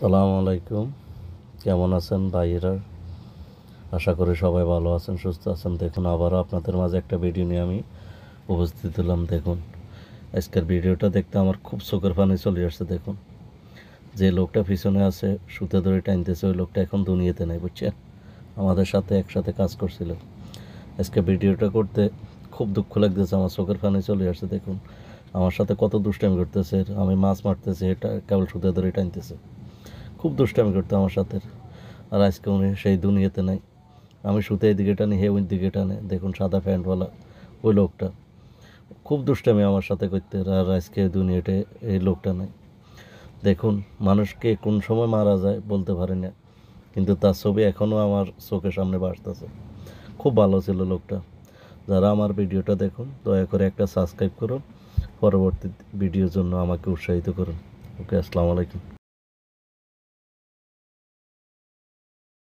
সালাম আলাইকুম কেমন আছেন ভাইয়েরা আশা করি সবাই ভালো আছেন সুস্থ আছেন দেখুন আবারও আপনাদের মাঝে একটা ভিডিও নিয়ে আমি উপস্থিত হলাম দেখুন আজকের ভিডিওটা দেখতে আমার খুব চোখের পানি চলে আসছে দেখুন যে লোকটা পিছনে আছে সুতে ধরে টানতেছে ওই লোকটা এখন দুনিয়াতে নেই বুঝছেন আমাদের সাথে একসাথে কাজ করছিল আজকে ভিডিওটা করতে খুব দুঃখ লাগতেছে আমার চোখের পানি চলে আসছে দেখুন আমার সাথে কত দুষ্টামি করতেছে আমি মাছ মারতেছি এটা কেবল সুতে ধরে টানতেছে খুব দুষ্টামি করতো আমার সাথে আর আজকে উনি সেই দুনিয়াতে নাই আমি সুতে এদিকে টানি হে ওই দিকে টানে দেখুন সাদা প্যান্টওয়ালা ওই লোকটা খুব দুষ্টামি আমার সাথে করতে আর আজকে দুনিয়াতে এই লোকটা নাই দেখুন মানুষকে কোন সময় মারা যায় বলতে পারি না কিন্তু তার ছবি এখনও আমার চোখের সামনে বাড়তেছে খুব ভালো ছিল লোকটা যারা আমার ভিডিওটা দেখুন দয়া করে একটা সাবস্ক্রাইব করুন পরবর্তী ভিডিওর জন্য আমাকে উৎসাহিত করুন ওকে আসসালামু আলাইকুম